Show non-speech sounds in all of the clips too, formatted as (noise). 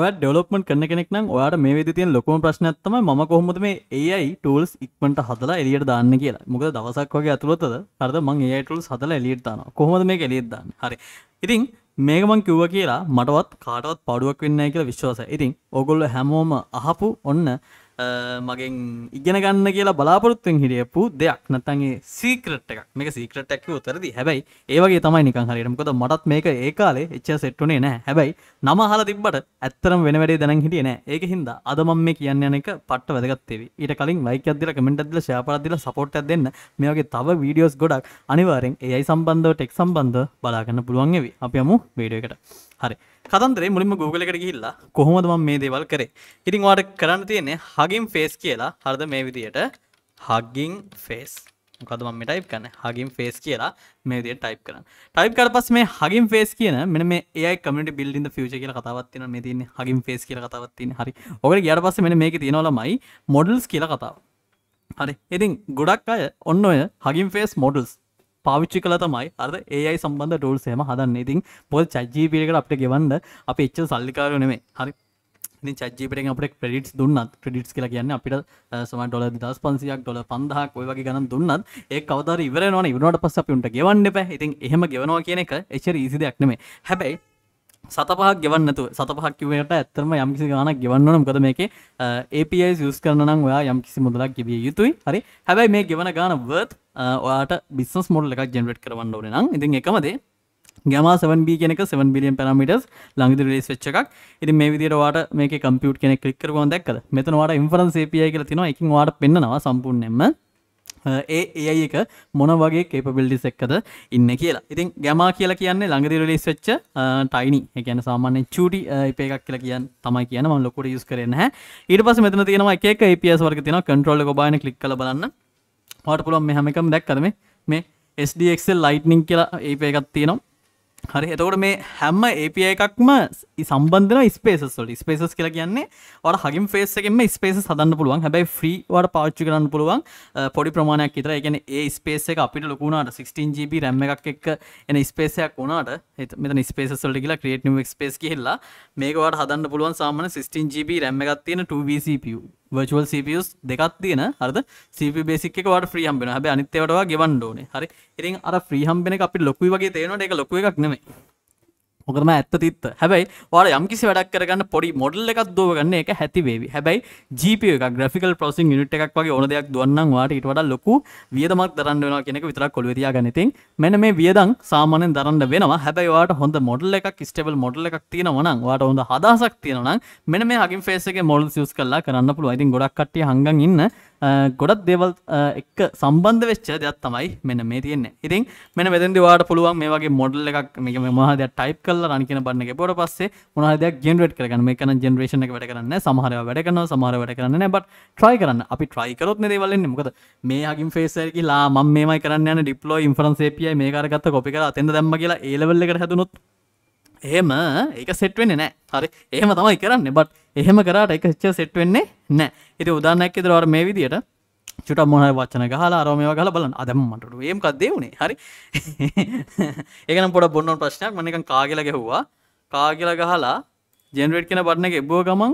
ඔය ඩෙවලොප්මට කරන කෙනෙක් නම් ඔයාට මේ විදි තියෙන් ලොකෝම ප්‍රශ්නයක්ත්තම ම කොහොමද මේ ඒයි ටූල්ස් ඉක්මට හදලා එලියට දාන්න කියලා මොකද දවසක් වගේ ඇතුළොතද හරද මං ඒටුල් සදල එලියට දාන කොහොමද මේ එලියත් දාන්න හරි ඉතින් මේකමං කිව්ව කියලා මටවත් කාටවත් පඩුවක් වෙන්න කියලා විශ්වාස ඉතින් ඔගොල්ල හැමෝම අහපු ඔන්න මගෙන් ඉගෙන ගන්න කියලා බලාපොරොත්තුවෙන් හිරියපු දෙයක් නතන්ගේ සීක්‍රට් එකක් මේ සීක්‍රට ඇක්ව උතරදි හැබැයි ඒවගේ තමයි නිකන් හරිරමකොද මටත් මේක ඒකාලේ එච්ච සෙට්ටුනේ නෑ හැබැයි නම හලා තිබ්බට ඇත්තරම් වෙන වැඩේ දැන හිටිය නෑ ඒක හින්ද අදමම් මේ කියන්න යන එක පට්ට වැදගත්තේවි ඊට කලින් ලයික අදදිල කමෙන්ට අදල ශාපරදිල සපොට් දෙන්න මේගේ තව වීඩියෝස් ගොඩක් අනිවාරෙන් ඒයි සම්බන්ධව ටෙක් සම්බන්ධ බලාගන්න පුළුවන්ගෙවි අප යමු වීඩියකට හරි කතන්දරේ මුලින්ම Google එකට ගිහිල්ලා කොහොමද මම මේ දේවල් කරේ ඉතින් ඔයාලට කරන්න තියෙන්නේ හගින් ෆේස් කියලා හරිද මේ විදියට හගින් ෆේස් මොකද මම ටයිප් කරන හගින් ෆේස් කියලා මේ විදියට ටයිප් කරන්න ටයිප් කරලා පස්සේ මේ හගින් ෆේස් කියන මෙන්න මේ AI community building the future කියලා කතාවක් තියෙනවා මේ තියෙන්නේ හගින් ෆේස් කියලා කතාවක් තියෙන හරි ඔකට ගියාට පස්සේ මෙන්න මේකේ තියෙනවා ළමයි models කියලා කතාව හරි ඉතින් ගොඩක් අය ඔන්න ඔය හගින් ෆේස් models පාවිච්චි කළ තමයි අර ඒයි සම්බන්ධ ටූල් සේම හදන්න ඉතින් පොල් චජීපියකට අපට ගෙවන්ඩ අප එච්ච සල්ලිකාරු නෙමේ හරි චජීපරෙන් අපට ක්‍රඩිටස් දුන්නත් ක්‍රඩිටස් කියලා කියන්න අපිට සම ොල දස් පන්සියක් ොල පඳහක් ඔය වගේ ගන දුන්නත් ඒ කවදර ඉවරනවා ඉවරට පස්ස අපිට ගවන්න පැ ඉතින් එහෙම ගෙවනවා කියන එක එච්චර ඉසිදයක් නෙමේ හැබැයි සතපහක් ගෙවන්නතු සතපහක් කිවට ඇත්තරම යම්කිසි ගනක් ගෙවන්නන මොකද මේක API යස් කරනම් ඔයා යම්කිසි මුදලක් ගෙවිය යුතුයි හරි හැබැයි මේ ගෙවන ගාන වර්ත් ඔයාට බිස්නස් මොඩල් එකක් ජෙනරට් කරවන්න ඕන නම් ඉතින් එකමදේ ගම 7B කෙනෙක 7 බිලියන් පරමිටස් ළඟදි රිලීස් වෙච්ච එකක්. ඉතින් මේ විදිහට ඔයාලට මේකේ කම්පියුට් කෙනෙක් ක්ලික් කරගොන් දැක්කද? මෙතන ඔයාලට ඉන්ෆරන්ස් API කියලා තියෙනවා. එකකින් ඔයාලට පෙන්නනවා සම්පූර්ණයෙන්ම ඒ ඒයි එක මොන වගේ කේපබිල්ඩිස් එක්කද ඉන්න කියලා ඉතින් ගැමා කියලා කියන්නේ ළඟදි රිලිස් වෙච්ච ටයිනි ඒ කියන්නේ සාමාන්‍යයෙන් චූටි IP එකක් කියලා කියන් තමයි කියන මම ලොකුට යූස් කරේ නැහැ ඊට පස්සේ මෙතන තියෙනවා එක එක APIs වර්ග තියෙනවා කන්ට්‍රෝල් එක ඔබාගෙන ක්ලික් කරලා බලන්න පාට පුළුවන් මේ හැම එකම දැක්කද මේ මේ SDXL lightning කියලා AP එකක් තියෙනවා හරි එතකොට මේ හැම්ම API එකක්ම සම්බන්ධන ස්පේසස් වල ස්පේසස් කියලා කියන්නේ ඔයාලා හගින් ෆේස් එකෙන්ම ස්පේස හදන්න පුළුවන් හැබැයි ෆ්‍රී ඔයාලට පාවිච්චි කරන්න පුළුවන් පොඩි ප්‍රමාණයක් විතර. ඒ කියන්නේ ඒ ස්පේස් එක අපිට ලොකු වුණාට 16 GB RAM එකක් එක්ක එන ස්පේස් එකක් වුණාට මෙතන ස්පේසස් වලට ගිහලා create new space ගිහිල්ලා මේක ඔයාලට හදන්න පුළුවන් සාමාන්‍ය 16 GB RAM එකක් තියෙන 2B CPU වර්ල් සපස් දෙකත් තියෙන හරද සප බේසික වට ්‍රියම්බෙන හැබ අනිත්තවටවා ගෙවන් ඩෝන හරි ඉරි අර ්‍රියම්බෙන අපි ලොකුයි වගේ තේනට එක ලොකුව එකක් නෙමේ ඔකරම ඇත්ත තිත්ත හැබයි වාර යම්කිසි වැඩක් කරගන්න පොඩි මොඩල් එකක් දුවගන්න එක හැතිවේවි හැබයි ජීප එක ග්‍රෆිකල් පොසින් නිට එකක් වගේ ඕන දෙයක් දුවන්නම් වාට ඉට වඩ ලොකු වියදමක් දරන්න වෙන කෙනෙක විතරක් කොළවෙතියා ගනතින් මෙන මේ වියදං සාමානෙන් දරන්න වෙනවා හැබයිවාට හොඳ මොඩල් එකක් ස්ටේබල් මොඩල් එකක් තියෙනවනම් වාට හොඳ හදාසක් තියෙනනම් මෙන මේ හගින් ෆේසගේ මොඩල් සියස් කල්ලා කරන්න පුළුව ඉතින් ගොඩක් කට්ටිය හඟන් ඉන්න ගොඩත් දේවල් එක් සම්බන්ධ වෙච්ච දෙයක් තමයි මෙන මේ තියෙන්නේ ඉතින් මෙන වෙදදි වාට පුළුවන් මේ වගේ මොඩල් එකක් මේ මහදයක් ටයිප් කල රනිකන බන්න එක පොට පස්සේ මොනහදයක් ජෙනරට කරන මේ කන ජෙනරේෂන එක වැඩ කරන්න සමහර වැඩ කරන සමහර වැඩ කරන්න බට ට්‍රයි කරන්න අපි ට්‍රයිකරොත් නෙදවලන්න මොකද මේ හගින් ෆේසරකිලා මම මේමයි කරන්න ඩිප්ලෝ ඉන්ෆරන්සේපිය මේ කරගත්ත කොපිකර අතෙන්ද දැම්ම කියලා ඒලවල්ල එකට හැතුනොත් එහෙම ඒක සෙට්වෙන්නේ නෑ හරි එහෙම තමයි කරන්න බට එහෙම කරට එක ච්ච සෙට්වෙන්නේ නෑ ඉති උදාන්නක් ඉදරවට මේ විදියට චුට මොහ වචන ගහලා අරමය ගල බලන්න අදමට ඒමකක් දෙවුණේ හරි (laughs) ඒකන පොට බොන්නොන් ප්‍රශ්නයක් මනක කාගල ගැහ්වා කාගල ගහලා ජෙනරේට් කෙන බටන එක එබ්බෝ ගමන්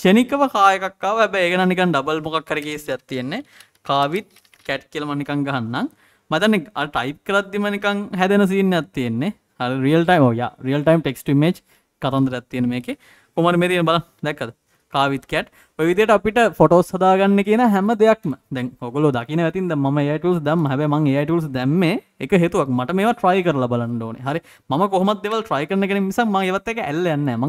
ෂණිකව කායකක්කාව ඇබ ඒගෙන නිකන් ඩබල් මොකක් කරගේ ඇත්තියෙන්නේ කාවිත් කැට් කියල මනිකං ගහන්නම් මතන ටයිප් කරද්දිම නිකං හැදෙන සින්න ඇත්තියෙන්නේ හරි රියල් ටයිම් ෝය රියල් ටයිම් ටෙක්ස්ට මේච් කතන්දර ඇත්තියෙන මේක කොමට මේ තියෙන බල දැක්කද කාවිත්කැට් විදිට අපිට ෆොටෝස් සදාගන්න කියන හැම දෙයක්ම දැන් ඔගොලො දකින ඇතින්ද ම ඒටුස් දම් හැබ මං ඒටුස් දැම්ම එක හේතුවක් මට මේ ට්‍රයි කරල බලන්න ඕන හරි ම කොහමත් දෙවල් ට්‍රයි කරන කෙන නිසා ම ඒවත් එක ඇල්ල න්න ම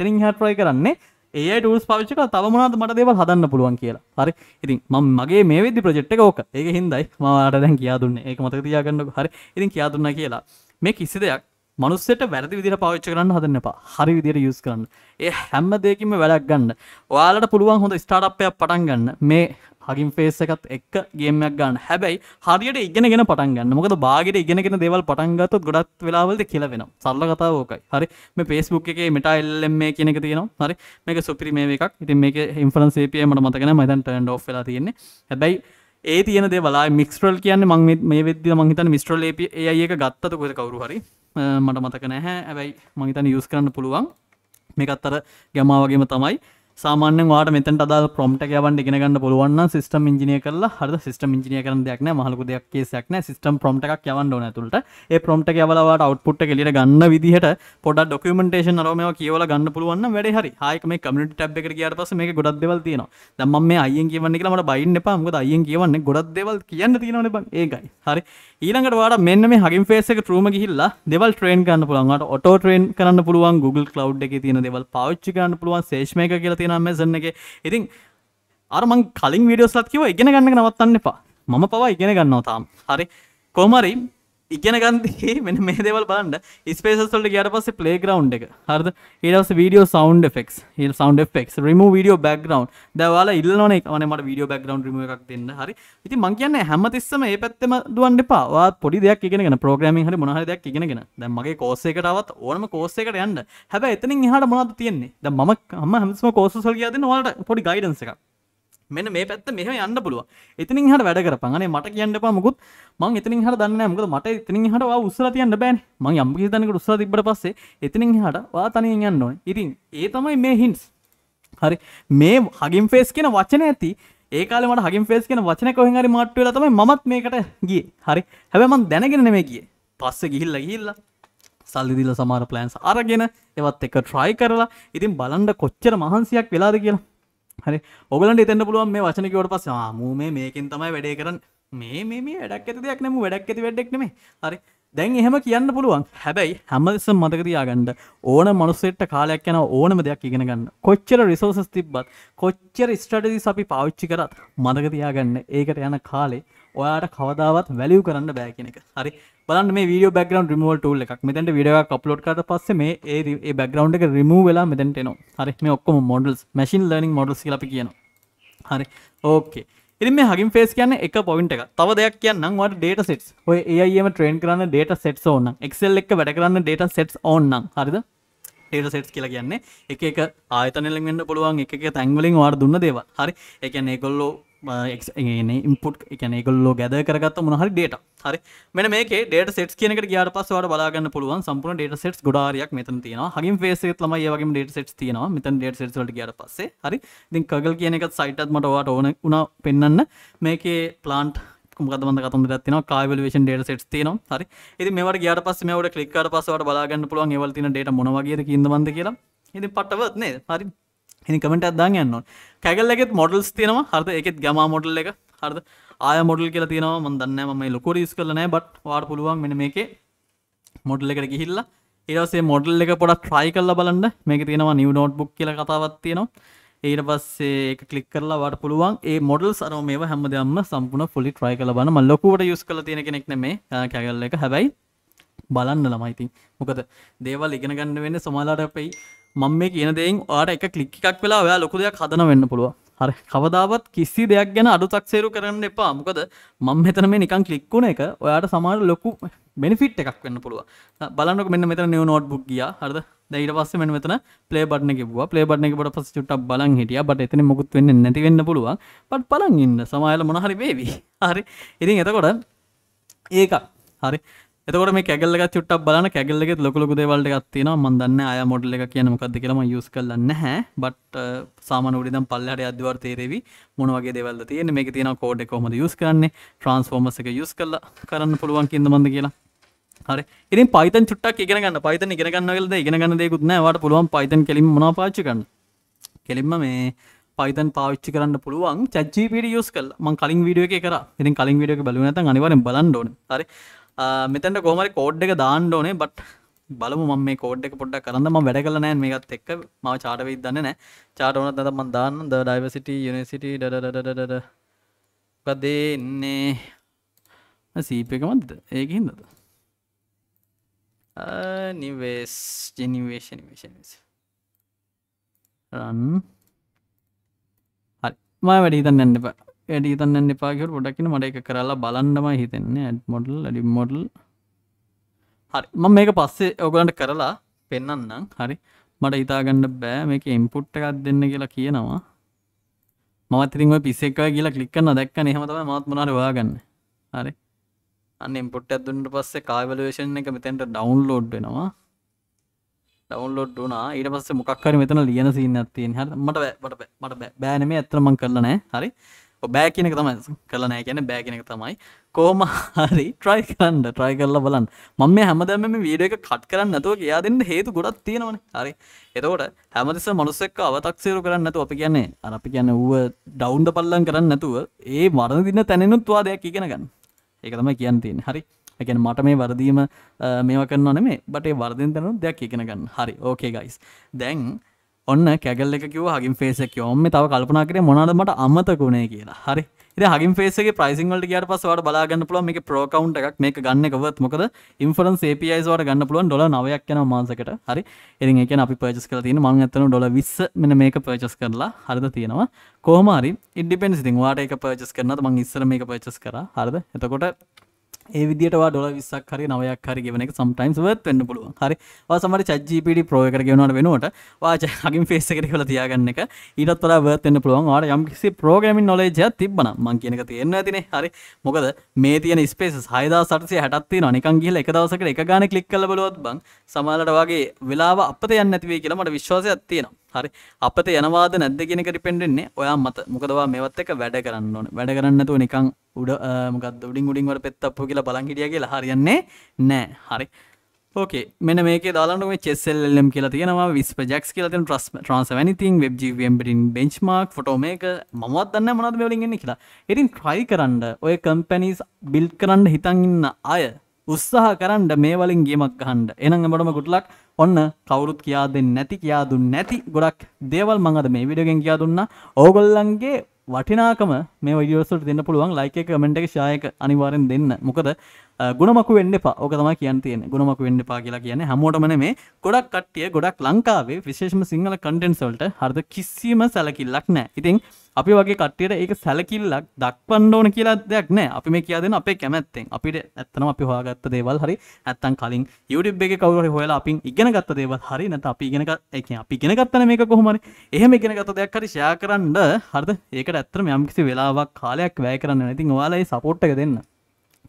තරින් හ ට්‍රයි කරන්නේ ඒ ටස් පවිච්චක තවමනත් මට දේව හදන්න පුළුවන් කියලා හරි ඉතින් ම මගේ මේ විදි ප්‍රජෙට් ඕක ඒ හින්දයි මවාට දැන් කියාදුන්න ඒ මත තියාගන්නක හරි ඉතින් කියාදුන්න කියලා මේ කිසි දෙයක් මනුස්සට වැරදි විදිර පාච්ච කරන්න හදන්න එපා හරි විදිර යුස් කරන්න ඒ හැම්ම දෙකින්ම වැඩක් ගන්න ඔයාලට පුළුවන් හොඳ ස්ටාට්පයක් පටන් ගන්න මේ හගින් ෆේස් එකත් එක් ගේමයක් ගන්න හැබැයි හරියට ඉගෙනගෙන පටන්ගන්න මොකද බාගට ඉගෙනගෙන දෙවල් පටන්ගත ගොඩත් වෙලාවලද කියලවෙන සල්ල කතාව ෝකයි හරි මේ පේස්බුක් එක මට එල්ලම් මේ කියනක තියෙනවා හරි මේක සුපිරි මේ එකක් ඉතින් මේක හිම්ෆලන් සේපිය මට මතකෙන මතන් ටන්ඩ් ෝ ලා තියෙන්නේ හැබැයි ඒ තියන දෙවලා මික්ස්ට්‍රල් කියන්න මං මේ වෙද මහිතන් මිස්ට්‍රල් ලේපිය ඒ ඒක ගත්තත කොද කවරු හරි මට මතක නැහැ ඇබැයි මහිතන යස් කරන්න පුළුවන් මේකත්තර ගැමාවගේම තමයි සාමාන්‍ය වාට මෙතන් අදා ප්‍රොම්ට යවන් ඉගෙනගන්න පුළුවන් සිස්ටම් ඉජිනය කරලා හර සිස්ටම් ඉජිනය කරන දෙයක්න මහලකු දෙයක් සක්න සිස්ටම් ප්‍රොම්ට එකක් යවන්න නැතුට ඒ ප්‍රොම්ට යවලවාට අවට්පුට් කෙලිට ගන්න විදිහට පොඩ ඩොකමටේෂන් රම කියවල ගන්න පුළුවන් වැඩ හරි හයකම කමිට ටබ් එක කියට පස මේ ගොඩක් දෙවල් තියෙන දම මේ අයියෙන් කියවන්නේ මට බයින්න පාමකද අයියෙන් කියවන්නේ ගොඩක් දෙවල් කියන්න තියෙනවන බං ඒකයි හරි ඊළඟට වාට මෙන්න මේ හගින් ෆේසක ටරම හිල්ලා දෙවල් ට්‍රේන් ගන්න පුළුවන්ට ඔටෝ ට්‍රේන් කරන්න පුළුවන් Google කලව් එක තියෙන දෙවල් පවිච්චි කරන්න පුළුවන් සේෂ්මය කියලා තියෙන නම් සන්න එක ඉතින් අරමං කලින් විඩියෝස්ලත් කිව ඉගෙන ගන්න නවත්තන්න එපා මම පවා ඉගෙන ගන්නවතාම් හරි කෝමරී ඉගෙන ගන්දේ (laughs) මෙ මේ දේවල් බලන්න ස්පේසල්ට ගට පස්සේ පලේග්‍රවන්් එක හරද ඒටස වීඩියෝ සවන්් ෙක් ල් සවන්් ෙක් රම වීඩියෝ බැක්ග්‍රවන්් දවල ඉල්ලන මට වීඩියෝ බැක්ග්‍රවන්් රම එකක් දෙන්න හරි ඉති මං කියන්න හැමතිස්සම ඒ පැත්තම දුවන්ඩ පවා පොඩි දෙයක් ඉගෙනගෙන ප්‍රෝග්‍රමින් හරි මොහදයක් ඉගෙනගෙන දැමගේ කෝසේකටවත් ඕනම කෝසේකට යන්න හැබ එතනින් හට මොනද තියෙන්නේ ද මම හම හමස්ම කෝසල් කියද නොට පොඩි ගයිඩන්ස එකක් මෙන මේ පැත්ත මෙහම යන්න පුළුව එතිනින් හට වැඩ කරපගනේ මට කියන්න පමකුත් මං එතිනින් හට දන්න මකද මට එතිනින් හට උසර තියන්න බෑන මං යම්ි තනක උසර තිබට පස්සේ එතිනින් හට වා තනින් යන්න ඕන ඉතින් ඒ තමයි මේ හින්ස් හරි මේ හගින් ෆේස් කියෙන වචන ඇති ඒකාලට හගින් ෆේස් කියෙන වචන කොහහරි මට්ටල තමයි මත් මේකට ගිය හරි හැබැමන් දැනගෙන මේ ගිය පස්ස ගිහිල්ල ගිල්ලා සල්ලිදිල සමාර ප්ලෑන්ස් අරගෙන එවත් එක ට්‍රයි කරලා ඉතින් බලන්ඩ කොච්චර මහන්සියක් වෙලාද කියලා හරි ඔගලන්ට එතන්න පුළුවන් මේ වචනකවට පස් ආමූම මේකින් තමයි වැඩේ කරන්න මේ මේ වැඩක් ඇති දෙයක් නම වැඩක් ඇති වැඩෙක් නෙමේ හරි දැන් එහෙම කියන්න පුළුවන් හැබැයි හැමස මතකතියාගන්නඩ ඕන මනුස්සෙට්ට කාලයක් යන ඕනම දෙයක් ඉගෙන ගන්න කොච්චර රිසෝසස් තිබ්බත් කොච්චර ස්ටඩදි අපි පාවිච්චි කරත් මතකතියාගන්න ඒකට යන කාලේ ඔයාට කවදාවත් වැලිව් කරන්න බෑකෙනක හරි බලන්න මේ වීඩියෝ බැග්‍රවන්් රිමෝල් ටූල් එකක් මෙතැට විඩිය අප්ලෝඩ් කට පස්සේ මේ ඒ බැග්‍රවන්් එක රිමූ වෙලා මෙතැටනවා හරි මේ ඔක්කොම මොඩල්ස් මැසින් ලර්නිින් මොඩස් ලි කියනවා හරි ඕකේ ඉරි මේ හගින් ෆේස් කියන්න එක පොයින්ට එක තව දෙයක් කියන්නම් වට ඩේට සෙට් ඔය ඒම ට්‍රේන් කරන්න ඩේට සෙට් ඕන්න එක්සල් එක වැඩ කරන්න ඩේට සෙට් ඕන්න හරිද ඩේට සෙට් කියලා කියන්නේ එක ආතනෙලෙන්ට පුළුවන් එක තැන්වලින් වාර දුන්න දේව හරි එකන ඒකොල්ලෝ එන ඉම්පුට් එකන ගොල්ලෝ ගැද කරගත් මොහරි ඩේට හරි මෙ මේක ඩේට සෙට් කියනක ගයාට පස් වට බලාගන්න පුළුවන් සම්පුර්ණ ඩේට සෙට් ගොඩාරයක් මෙතන තියෙන හගින් ේසේ තම ඒවගේ ඩේට සෙට් තියෙන මෙතන් ඩේට සෙට්ලට ගට පස්සේ හරි දින් කගල් කියන එකත් සයිටත් මටවාට ඕන උනා පෙන්න්න මේකේ ප්ලාන්ට් ගදන්ද කතන්දරත් තින කාවලවේෂන් ඩේට සෙට් තින හරි ඇති මෙවට ගයාට පස් මේවට කලික්කාර පස්සවට බලාගන්න පුළුවන් ඒවල්තින ඩේට මොනවගේ කියදබන්ද කියලා ඉති පටවත් නේ හරි හනි කමට අදදාන් යන්න කැගල්ලෙත් මොඩල්ස් තියෙනවා හරද එකෙත් ගම මොඩල් එක හරද ආය මොඩල් කියලා තියෙනවා මන්දන්න ම ලොකොර ස් කරනෑ බට වාර් පුළුවන් මෙන මේකේ මොඩල් එකට ගිහිල්ලා ඒරසේ මොඩල් එක පොඩ ට්‍රයි කල්ල බලන්න මේක තියෙනවා නිව නෝට් බුක් කියල කතාවත් තියෙනවා ඒට පස්සේ එක කලික් කරලා වට පුළුවන් ඒ මොඩල් සරම මේ හැමදයම සම්පුන ොලි ට්‍රයි කල බන මල්ලොකුවට යුස් කල තියෙන කෙනෙක් නෙමේ කැගල්ල එක හැබයි බලන්න ළමයිති මොකද දේවල් ඉගෙන ගන්න වෙන්න සොමලාට පැයි මං මේ කියන දෙයින් ආට එක කලික් එකක් වෙලා ඔයා ලොකු දෙයක් හදන වෙන්න පුළුව හරි කවදාවත් කිසි දෙයක් ගැන අඩු තක්සේරු කරන්න එපා මොකද මං මෙතන මේ නිකන් කලික්කුණ එක ඔයාට සමාර ලොකු බෙනිෆිට් එකක් වන්න පුළුව බලන්නක මෙන්න මෙතන නිව නෝට් බුක් ගිය හරද දයිට පස්ස මෙ මෙතන පලේ බට්න කිබවා පලේ බට්න එකට පස චුට්ට බලන් හිටිය බට එතන මොකුත් වෙන්න නැතිවෙන්න පුළුවන් පට පලන් ඉන්න සමයල මොනහරි වේවි හරි ඉතින් එතකොට ඒක හරි එතකොට මේ කැගල්ලක චුට්ටක් බලන කැගල්ලෙත් ලොකු ලොකු දේවල් ටිකක් තියෙනවා මම දන්නේ අය මොඩල් එක කියන්නේ මොකක්ද කියලා මම යූස් කරලා නැහැ බට් uh, සාමාන්‍ය උඩින් දැන් පල්ලෙහාට යද්දි වර තේරෙවි මොන වගේ දේවල්ද තියෙන්නේ මේකේ තියෙනවා කෝඩ් එක කොහොමද යූස් කරන්නේ ට්‍රාන්ස්ෆෝමර්ස් එක යූස් කරලා කරන්න පුළුවන් කින්ද මන්ද කියලා හරි ඉතින් පයිතන් චුට්ටක් ඉගෙන ගන්න පයිතන් ඉගෙන ගන්න කියලාද ඉගෙන ගන්න දෙයක්වත් නැහැ වාට පුළුවන් පයිතන් කෙලින්ම මොනවා පාවිච්චි කරන්න කෙලින්ම මේ පයිතන් පාවිච්චි කරන්න පුළුවන් චජ්ජීපීට යස් කල් මං කලින් විඩියෝ එක කර ඉතින් කලින් විඩියෝ එක බලුව නැතන් අනිවාරෙන් බලන්න ඕන හරි මෙතැට කෝමරි කෝඩ් එක දාණ්ඩෝනේ බට් බලමු මම මේ කෝඩ් එක පොඩ්ඩක් කරන්න මම වැඩ කළා නෑ මේකත් එක්ක මම චාට් එකක් දන්නේ නෑ චාට් වුණත් නැත්නම් මම දාන්න the diversity university ඩ ඩ ඩ ඩ මොකද එන්නේ සීප් එක මන්ද ඒක හින්දාද නිවේස් ජනිවේෂ නිවේෂ නිවේෂ රන් හරි මම වැඩි හිතන්න යන්න එපා ඇඩි තන්න එපාකර පොඩක්න මට එක කරලා බලන්නම හිතෙන්නේ ඇඩ් මොඩල් ඩි මොඩල් හරි ම මේක පස්සේ ඔගලන්ට කරලා පෙන්න්නම් හරි මට ඉතාගන්න බෑ මේක ඉම්පුට් එකක් දෙන්න කියලා කියනවා මතිරින්ව පිසෙක්ව කියලා කලික්කන්න දැක්ක නහමතම මත් මනාට වාගන්න හරි අන්න ඉම්පුට් ඇදුන්ට පස්සේ කාවලවේෂන් එක මෙතැන්ට ඩවන්්ලෝඩ් වෙනවා ඩවන්ලෝඩ් වනා ඊට පස්ස මොක්කර මෙතන ලියන සින්න ඇතින් හ මට මට මට බෑනම ඇතරමං කරලනෑ හරි බෑ කියනක තමයි කරලා නෑ කියන බෑ කියනක තමයි කොහොම හරි ට්‍රයි කරන්න ට්‍රයි කරලා බලන්න මම මේ හැමදැම මේ වීඩ එක කට් කරන්න නැතුව කියා දෙන්න හේතු ගොඩක් තියෙනවන හරි එතකොට හැමතිස මනුස්සෙක් අවතක්සේරු කරන්න නැතුව අපි කියන්නේ අර අපි කියන්න ඌව ඩවුන්ඩ පල්ලන් කරන්න නැතුව ඒ මරණ දින්න තැනෙනුත්වා දෙයක් ඉගෙන ගන්න ඒක තමයි කියන්න තියෙන හරි එකන මට මේ වරදීම මේව කරන්න නෙමේ බටේ වර්දෙන් තැනු දෙයක් ඉගෙන ගන්න හරි ඕකේ ගයිස් දැන් ඔන්න කැගල්ල එක කිව හගින් ෆේසක් යොම තව කල්පනා කරේ මොනාදමට අමතකුණේ කියලා හරි හගින් ේසේ ප්‍රයිසිංවලට කියට පසවට බලාගන්න පුලුව මේ ප්‍රෝකවන්් එකක් මේ ගන්නකවත් මොකද ඉන්ෆරන් සේපයිස්වට ගන්න පුළුවන් ොල නවයක් යන මාසකට හරි එරි එක අපි පර්චස් කර තියෙන මං ඇතන ොල විස් මෙන මේක පර්චස් කරලා හරිද තියෙනවා කෝමරි ඉඩිපෙන් සිතින් වාට එක පර්චස් කරන මං ඉස්සර මේක පර්චස් කර හරද එතකොට ඒ විදිටවා ඩොල විස්සක් හරි නවයක් හරි ගෙවන එක සම්ටයිම්ස් වත් වෙන්න පුළුව හරි සමට චජපිඩි ප්‍රෝයකර ගෙවනට වෙනුවට වාචහගින් ෆේස කර කළ තියාගන්න එක ඊටත් පලා වර්තෙන්න්න පුළුවන් වාට යම්කිසි ප්‍රෝගමින් නොලේජ තිබන මං කියනක තියන්න ඇතින හරි මොකද මේ තියන ස්පේස් හයදා සටසය හැටත්ති නිකන් ගිල එක දවසකට එක ගාන කලික් කල බලොත් බං සමාලට වගේ වෙලාව අපත යන්න ඇතිවේ කියලමට විශ්වාසයක් තියෙනවා හරි අපත යනවාද නැද්ද කියෙනක රිපෙන්ඩෙන්නේ ඔයා මත මොකදවා මෙවත් එක වැඩ කරන්න ඕන වැඩ කරන්න නැතුව නිකං උඩ මොකද උඩින් උඩින්වට පෙත්තප්පු කියලා බලංහිටිය කියලා හරියන්නේ නෑ හරි ඕකේ මෙන මේක දාලන්ටම චෙස්සල්ලම් කියලා තියෙනවා විස්ප ජක්ස් කියලතින ට්‍රස් ට්‍රන්ස වැනිතින් වෙබ්ජම්බරින් බෙන්ච්මාක් ෆොටෝමේක මවත් දන්න මොනද මෙවලින්ගන්න කියලා එරින් ට්‍රයි කරන්න ඔය කම්පැනිස් බිල්් කරන්න හිතන්ඉන්න අය උත්සාහ කරන්න මේ වලින් ගේමක් ගහන්ඩ එනම් එමටම ගුටලක් ඔන්න කවුරුත් කියා දෙන්න නැති කියා දුන්න නැති ගොඩක් දේවල් මඟද මේ විඩගෙන් කියා දුන්න ඕගොල්ලන්ගේ වටිනාකම මේ විඩියෝසට දෙන්න පුළුවන් ලයික කමෙන්ට් එක ශායක අනිවාරෙන් දෙන්න මොකද ගුණමක වෙන්න පා ඕක තම කියන් තියෙන ගුණමක වෙන්න පා කියලා කියන හමෝටමන මේ ගොඩක් කට්ටිය ගොඩක් ලංකාවේ විශේෂම සිංහල කටෙන්න්සල්ට හරද කිසිීම සැලකිල්ලක් නෑ ඉතින් අපි වගේ කට්ටියට ඒක සැලකිල්ලක් දක්වන්න ඕන කියලා දෙයක් නෑ අපි මේ කියදෙන අපේ කැමැත්තෙන් අපිට ඇත්තන අපි හොයාගත්ත දේවල් හරි ඇත්තන් කලින් YouTube එක කවුරු හොයලා අපි ඉගෙන ගත්ත දේවල් හරි නැත්නම් අපි ඉගෙන ඒ කියන්නේ අපි ඉගෙන ගත්තන මේක කොහොම හරි එහෙම ඉගෙන ගත්ත දෙයක් හරි ෂෙයා කරන්න හරිද ඒකට ඇත්තටම යම්කිසි වෙලාවක් කාලයක් වැය කරන්න ඕන. ඉතින් ඔයාලා ඒ සපෝට් එක දෙන්න.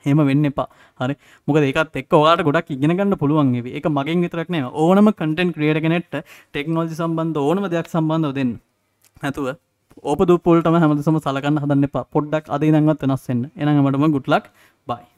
හෙම වෙන්න එපා හරි මොක දෙකත් එක් වාට ගොඩක් ඉගෙනගන්න පුළුවන්ගේ එක මගින් විතරක්න ඕනම කටන් ක්‍රියට කෙනෙට් ටෙක්නෝජි සම්බන්ධ ඕනම දෙයක් සම්බන්ධව දෙන්න ඇතුව ඔප දුපොල්ටම හැමදසම සලකන්න හදන්න එපා පොඩ්ඩක් අද දංගත් වෙනස්සෙන් එනඟමටම ගුට්ලක් බයි